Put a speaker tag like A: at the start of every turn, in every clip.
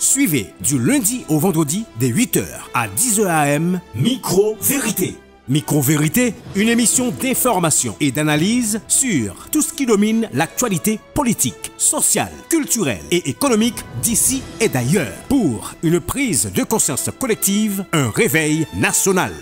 A: Suivez du lundi au vendredi des 8h à 10h AM Micro-Vérité. Micro-Vérité, une émission d'information et d'analyse sur tout ce qui domine l'actualité politique, sociale, culturelle et économique d'ici et d'ailleurs pour une prise de conscience collective, un réveil national.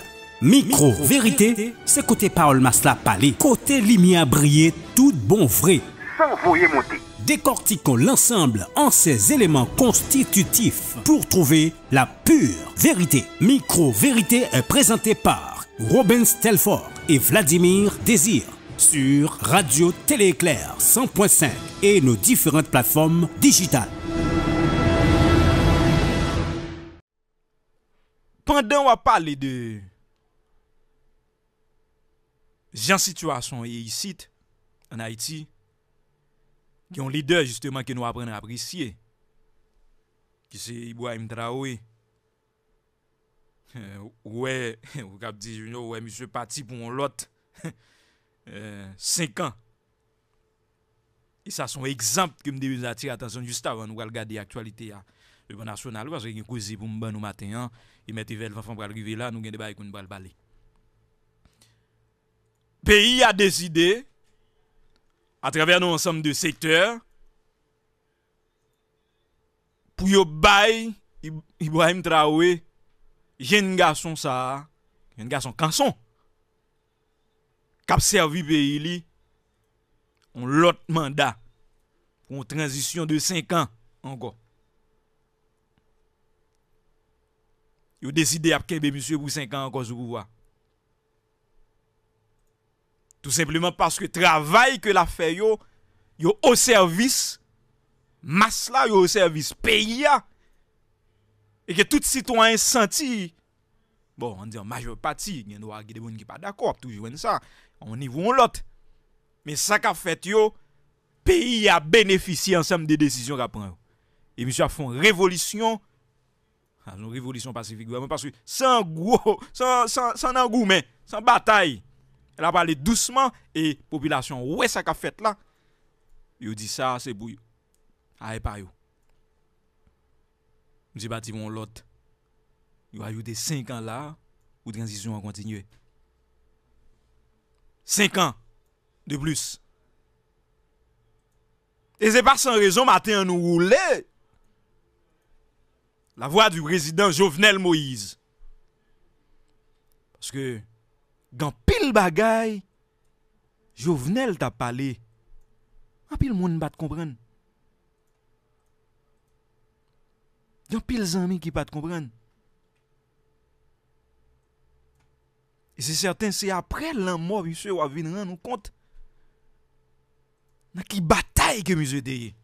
A: Micro-Vérité, c'est côté Paul masla Palais, côté lumière briller, tout bon vrai sans monter. Décortiquons l'ensemble en ses éléments constitutifs pour trouver la pure vérité. Micro-vérité est présenté par Robin Stelford et Vladimir Désir sur Radio Télé-Éclair 100.5 et nos différentes plateformes digitales. Pendant
B: qu'on parler de une situation et ici en Haïti, qui ont leader justement que nous apprenons à apprécier. Qui c'est Ibrahim Traoré. Euh, ouais, vous avez dit, Junior, ouais, monsieur parti pour un lot. 5 euh, ans. Et ça, c'est un exemple que je devez attirer l'attention juste avant nous regarder l'actualité. Le bon national, parce que y a pour nous nous matin. hein, Et mettez vers le pour arriver là, nous avons des bails qu'on va le Pays a décidé A travèr nou ansem de sektèr, pou yo bay, ibrahim trawe, jen nga son sa, jen nga son kanson, kapse avi pe ili, an lot manda pou an transition de 5 an anko. Yo deside apke be bisye pou 5 an anko sou kouwa. Tout seplemen paske travay ke la fe yo, yo o servis, mas la yo o servis, peyi ya, e ke tout siton an senti, bon, an diyan majopati, nyen do a gede bon ki pa d'akop, toujwen sa, an nivou an lot, men sa ka fet yo, peyi ya beneficye ansam de desisyon rapan yo. E misya fon revolisyon, revolisyon pasifik, san angoumen, san batay, la pa ale douceman, e popilasyon wè sa ka fèt la, yo di sa, se bou yo. A e pa yo. Mse pa di bon lot, yo a yo de 5 an la, ou transisyon an kontinye. 5 an, de plus. E se pa san rezon, ma te an nou roule, la voa du prezident Jovenel Moïse. Paske, gamp, bagay jovenel ta pale apil moun bat kompren yon pil zanmi ki bat kompren e se certain se apre lan mor yon se wavine ran nou kont na ki batay kemize deye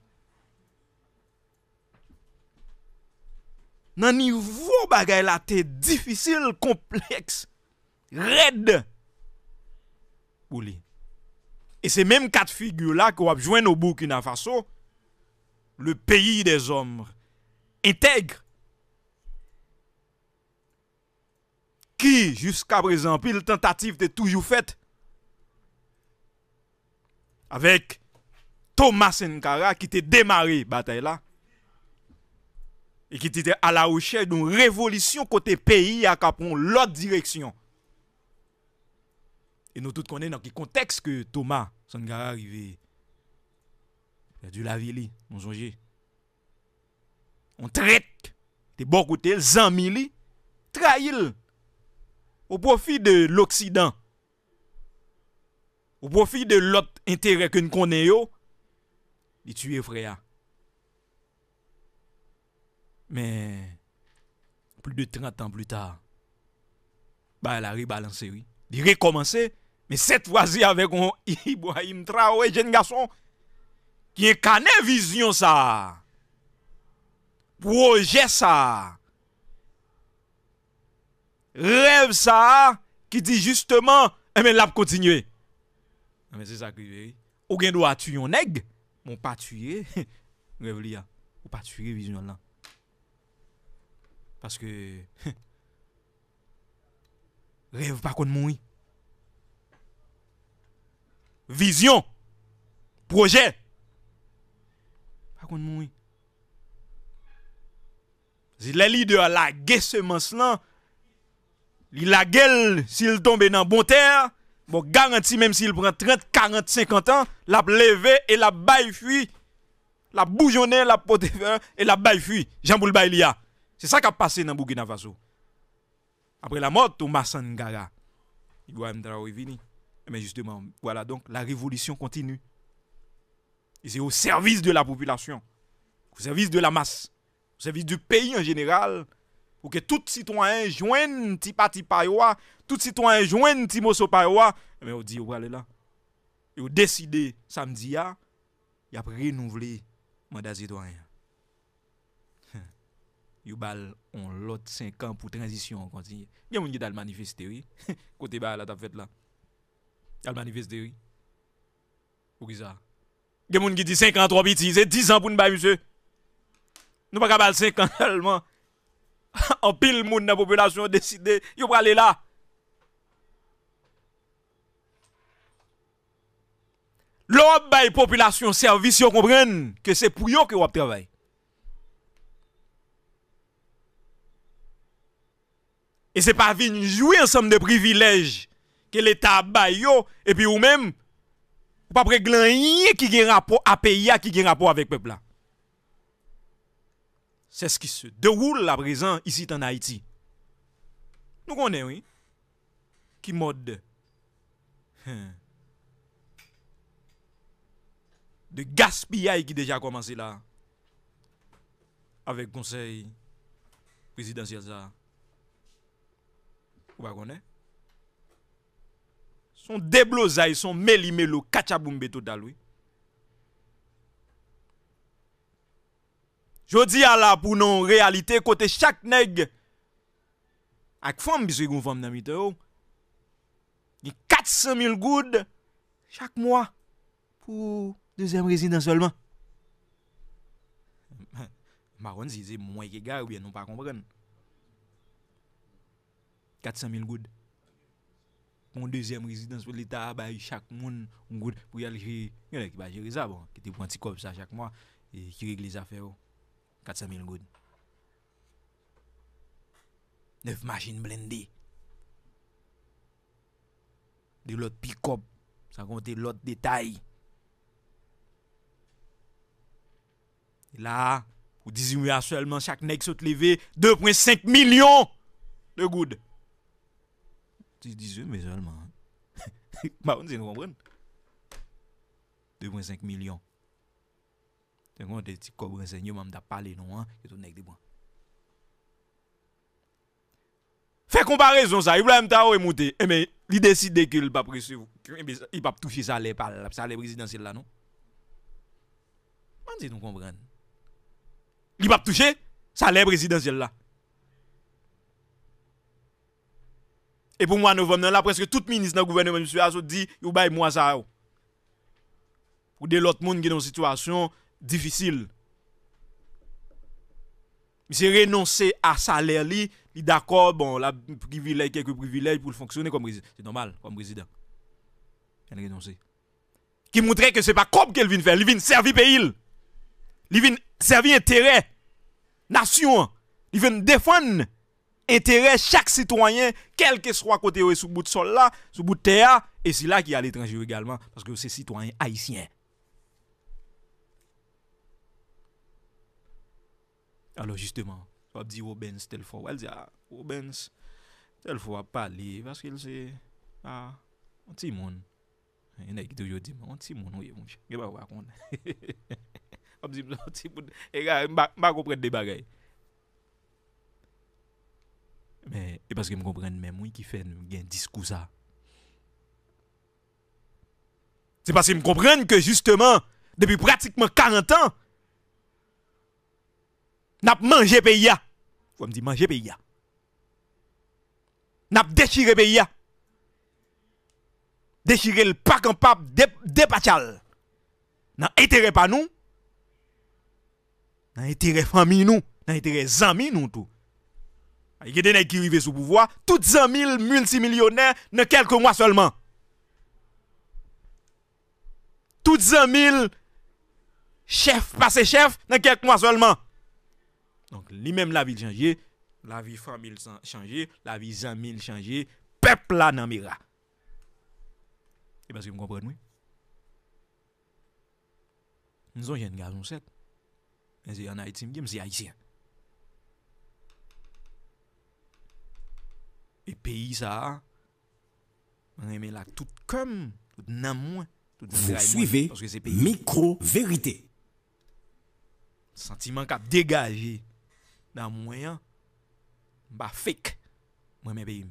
B: nan nivou bagay la te difisil, kompleks redd Et c'est même quatre figures là qui ont joindre au Burkina Faso, le pays des hommes intègre qui jusqu'à présent, puis pile tentative de toujours faite, avec Thomas Nkara qui était démarré bataille là et qui était à la recherche d'une révolution côté pays à capon l'autre direction et nous tous connaissons dans quel contexte que Thomas Sangara arrivé. Il a dû la vie, mon On traite de bon côté, amis trahil au profit de l'Occident. Au profit de l'autre intérêt que nous connaissons, il tue frère. Mais plus de 30 ans plus tard, bah, elle a rebalancé, oui. Il recommencé. Me set wazi avek yon ibo ayim tra we jen gason. Ki yon kane vizyon sa. Proje sa. Rev sa ki di justeman eme eh lap kontinye. Non, Ame se sakri vey. O gen do a tu yon neg. Mon pa tuye. Rev li ya. Ou pa tuye vizyon lan. Paske. Rev pa kon moun yi. vision, projet. Pas qu'on mourir. Si les leaders ce semence là, la gueule s'il tombe dans bon terre, bon garanti même s'il prend 30, 40, 50 ans, la lever et la baille fuit. La bouillonner, la pote et la baille fuit. Jean C'est ça qui a passé dans Burkina Faso. Après la mort de Thomas Sangara, il doit me E men justement, wala donk, la revolisyon kontinu. E se yo servis de la populasyon. Servis de la mas. Servis de peyi en general. Ou ke tout sitwanyen jwen ti pati paywa. Tout sitwanyen jwen ti moso paywa. E men ou di yo pralela. Yo deside samdiya. Y ap renouvle manda zidwanyen. Yo bal on lot 5 an pou tranzisyon kontinye. Gen moun ge dal manifeste we. Kote bal atap fet la. Almanivis dewi. Ou giza. Gen moun ki di 5 an, 3 biti. Se 10 an pou n bay, myse. Nou pa kabal 5 an, alman. An pil moun nan popolasyon deside. Yo prale la. Lop bay, popolasyon servis, yo kompren. Ke se pou yo ke wap travay. E se pa vin jouy an som de privilej. ke le tabay yo, epi ou men, ou papre glanye ki gen rapo, apeya ki gen rapo avek pepla. Se skise, de woul la prezan, isi tan Haiti. Nou konen, oui, ki mod, de, de gaspiai ki deja komanse la, avek konsey, prezidansyaza, ou bak konen, Son deblozay, son meli melo, kachaboum beto dalwe. Jodi ala pou nan realite kote chak neg. Ak fom biswe goun fom nan mito yo. Ni 400.000 goud chak mwa pou 2e rezident solman. Maron zize mwen ke gare ou bien non pa kompren. 400.000 goud. moun dezyem rezidans pou l'Etat, ba yi chak moun moun goud pou yal jiri yon lèk ba jiri sa bon, ki te pwantikop sa chak moun ki jiri glis afe yo 400.000 goud 9 machin blendi de l'ot pikop, sa konti l'ot detay la, ou dizi mou ya selman chak nek sot leve, 2.5 milyon de goud 6-10 yon mè zèlman. Mè yon zèlman. 2.5 milyon. Tè kon te, ti kòp ren sènyo mè mè dap pale nou an, yon tou nek di mwen. Fè komparèzon sa, yon blan mè ta ou e moutè, e mè, li deside kèl bap resi, kèl mè bè, yon bap touche sa lè pale, sa lè presidansyèl la nou. Mè yon zèlman. Li bap touche, sa lè presidansyèl la. Et pour moi, novembre, là, presque tout ministre dans le gouvernement, monsieur Azo dit, ou bay moi ça. Ou de l'autre monde qui est dans une situation difficile. Il s'est renoncé à salaire, il est d'accord, bon, la privilège, quelques privilèges pour fonctionner comme président. C'est normal, comme président. Il a renoncé. Qui montrait que ce n'est pas comme qu'elle vient faire, il vient servir pays. Il vient servir intérêt, nation. Il vient défendre Enteres chak sitwanyen, kelke swa kote ou e sou bout sol la, sou bout teya, e si la ki al etranji ou egalman, paske ou se sitwanyen haisyen. Alo, justeman, wap di Wobens tel fwa wèl zi a Wobens, tel fwa wap pale, vaskil se, a, onti moun, ene ekite ou yo di moun, onti moun ouye moun, geba wak moun. Wap di moun, onti moun, e ga, mba koupred de bagay. Mais, et parce que je comprends même moi qui fait un discours ça. C'est parce que me comprends que justement, depuis pratiquement 40 ans, n'a mangé pays. Vous me dites manger pays. N'a déchiré pays. Déchiré le pack en pape dépachal. N'a intérêt pas nous. N'a intérêt famille nous. N'a intérêt amis nous tout. Ike dene ki rive sou pouvoi, tout zan mil multimilyonè nan kelke mwa solman. Tout zan mil chef, pase chef, nan kelke mwa solman. Donc, li menm la vil chanje, la vil famil chanje, la vil zan mil chanje, pepla nan mera. E baske m konpred mwen. Nizon jen gazon set. En zi yon haitim, jem zi haitien. E peyi sa a, mwen reme lak tout kèm, tout nan mwen, tout diray mwen. Foske se
A: peyi.
B: Sentiment ka degaje, nan mwen, ba fèk, mwen reme peyi.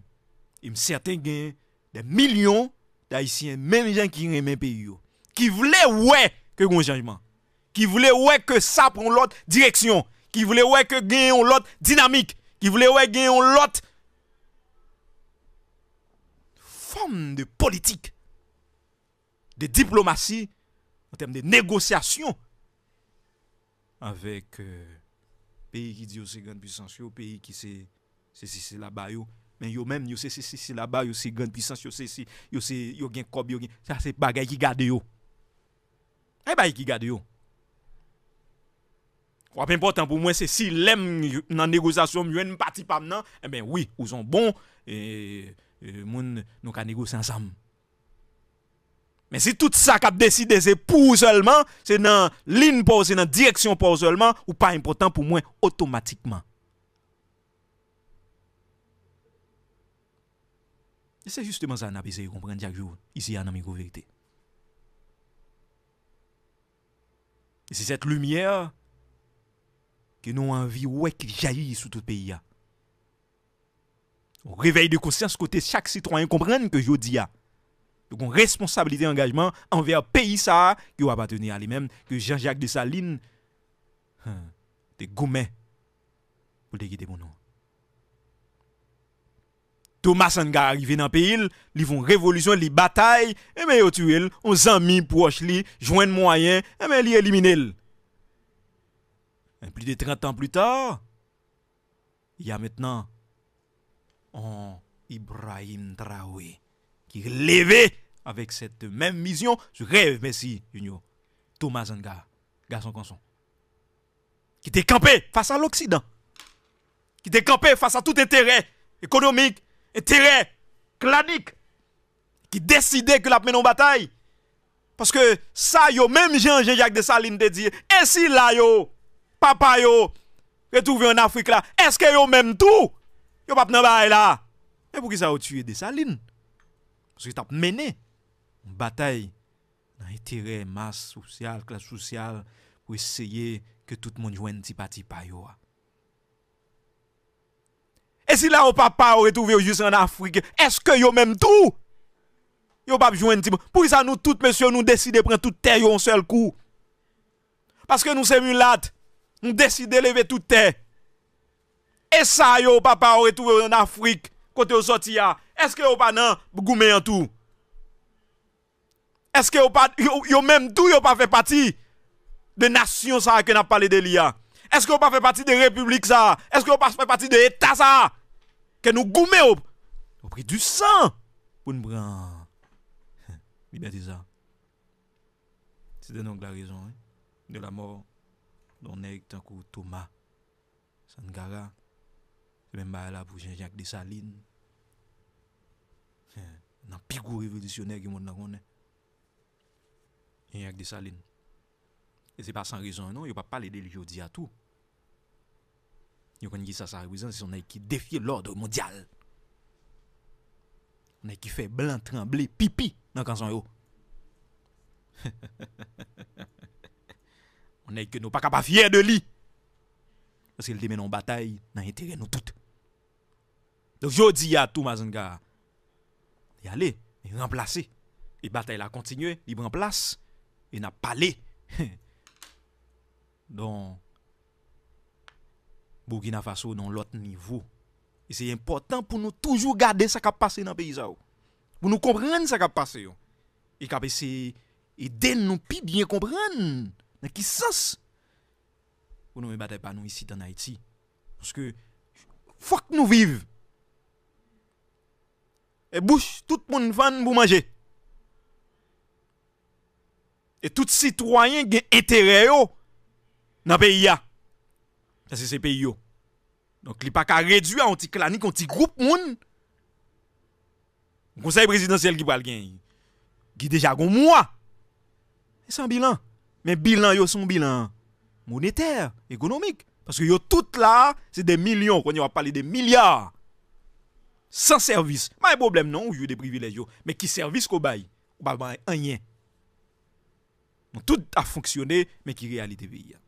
B: Mwen certain gen, de milyon, da isi men jen ki reme peyi yo. Ki vle wè, ke goun chanjman. Ki vle wè, ke sa proun lot direksyon. Ki vle wè, ke gen yon lot dinamik. Ki vle wè, gen yon lot dirayman. forme de politique, de diplomatie, en termes de négociation avec euh, pays qui dit aussi grande puissance, pays qui c'est c'est là-bas mais yo même yo c'est c'est là-bas yo c'est grande puissance yo c'est si yo c'est yo gen cob yo gen ça c'est bagay qui gade yo. Eh bagay qui gade yo. Quoi important pour moi c'est si l'aime dans négociation mieux une partie pas maintenant eh ben oui, ils ont bon et E, moun nou ka negos ansam. Men si tout sa kap deside se pou seulement, se nan lin pou, se nan direksyon pou seulement, ou pa important pou mwen, otomatikman. E se justeman sa nan apise yon kompren diak joun, isi an nan miko verite. E se set lumiè ki nou anvi wèk jayi sou tout peyi ya. réveil de conscience côté chaque citoyen comprenne que je dis donc responsabilité engagement envers pays ça qui appartenir à lui-même que Jean-Jacques de Saline hein, des gourmets pour te mon nom Thomas Sanga arrivé dans le pays, ils vont révolution, les bataille, et mais ils tué, on amis proche, ils joindre moyen, et mais Plus de 30 ans plus tard, il y a maintenant en Ibrahim Traoré, qui levé avec cette même mission. Je rêve, merci, Junio, Thomas Zanga, garçon Qui était campé face à l'Occident. Qui était campé face à tout intérêt économique, intérêt clanique. Qui décidait que la mené en bataille. Parce que ça, yo, même Jean-Jacques Saline te dit, et si là, yo, papa, yo, en Afrique là, est-ce que yo même tout? Yo pap nan ba a e la E pou ki sa wot fye de sa lin Se ki tap mene Batay nan itire mas sosyal Klas sosyal Pou esyeye ke tout moun jwen ti pati pa yo E si la ou papa Ou re touve yo jis an Afrike Eske yo menm tou Yo pap jwen ti pati Pou ki sa nou tout mesyo nou deside pren tout te yo an sel kou Paske nou se mi lat Nou deside leve tout te E sa yo ou pa pa ou re tou en Afrik kote ou soti ya? Eske yo ou pa nan goume an tou? Eske yo ou pa, yo menm tou yo ou pa fe pati de nasyon sa a ke na pale deli ya? Eske yo ou pa fe pati de republik sa a? Eske yo ou pa fe pati de etat sa a? Ke nou goume ou? Ou pri du san! Poun brin! Mi ben di za. Ti denon k la rezon. De la mor don Eriktankou Touma. Sengara. Mwen baye la pou jen jen ak de salin. Nan pigou revolutioner ki moun nan konen. Jen jen ak de salin. E se pa san rizon nou, yo pa pale de li jodi atou. Yo kon jen gisa sa rizon se son ay ki defye lorde mondyal. On ay ki fe blan, tremble, pipi nan kanson yo. On ay ki nou pa kapafye de li. Aske li teme nou batay nan yeteren nou toute. Donk yo di ya tou ma zin ka, li ale, li remplase, li batay la kontinywe, li remplase, li nap pale. Donk, bo ki na faso donk lot nivou, e se important pou nou toujou gade sa kap pase nan peyizaw. Oh. Pou nou komprenne sa kap pase yo. Oh. E kap ese, e den nou pi biye komprenne. Nan ki sas? Pou nou mi batay pa nou isi dan Haiti. Pou se ke, fok nou vive, Et bouche, tout le monde vend pour manger. Et tout citoyen a intérêt dans le pays. Parce que c'est pays. Donc, il n'y a pas qu'à réduire un petit clanique, un petit groupe monde. Conseil présidentiel qui va le gagner. Qui déjà un mois. C'est un bilan. Mais bilan, yo son bilan monétaire, économique. Parce que tout là, c'est des millions. Quand on va parler des milliards sans service. Pas de problème non, ou des privilèges. Mais qui service qu'on ne Ou pas rien. Tout a fonctionné, mais qui réalité pays. Hein.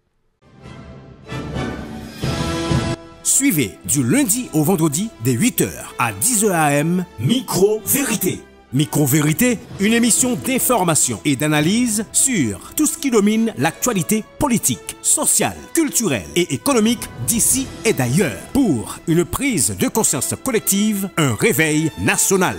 A: Suivez du lundi au vendredi des 8h à 10h AM Micro Vérité. Micro-vérité, une émission d'information et d'analyse sur tout ce qui domine l'actualité politique, sociale, culturelle et économique d'ici et d'ailleurs. Pour une prise de conscience collective, un réveil national.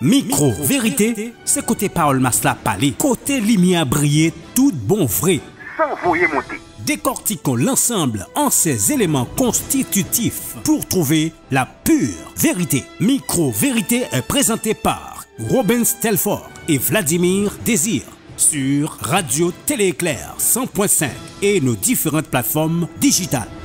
A: Micro-vérité, c'est côté Paul masla Palais. côté lumière briller, tout bon vrai. Sans monter décortiquons l'ensemble en ses éléments constitutifs pour trouver la pure vérité. Micro-vérité est présentée par Robin Stelford et Vladimir Désir sur Radio Téléclair 100.5 et nos différentes plateformes digitales.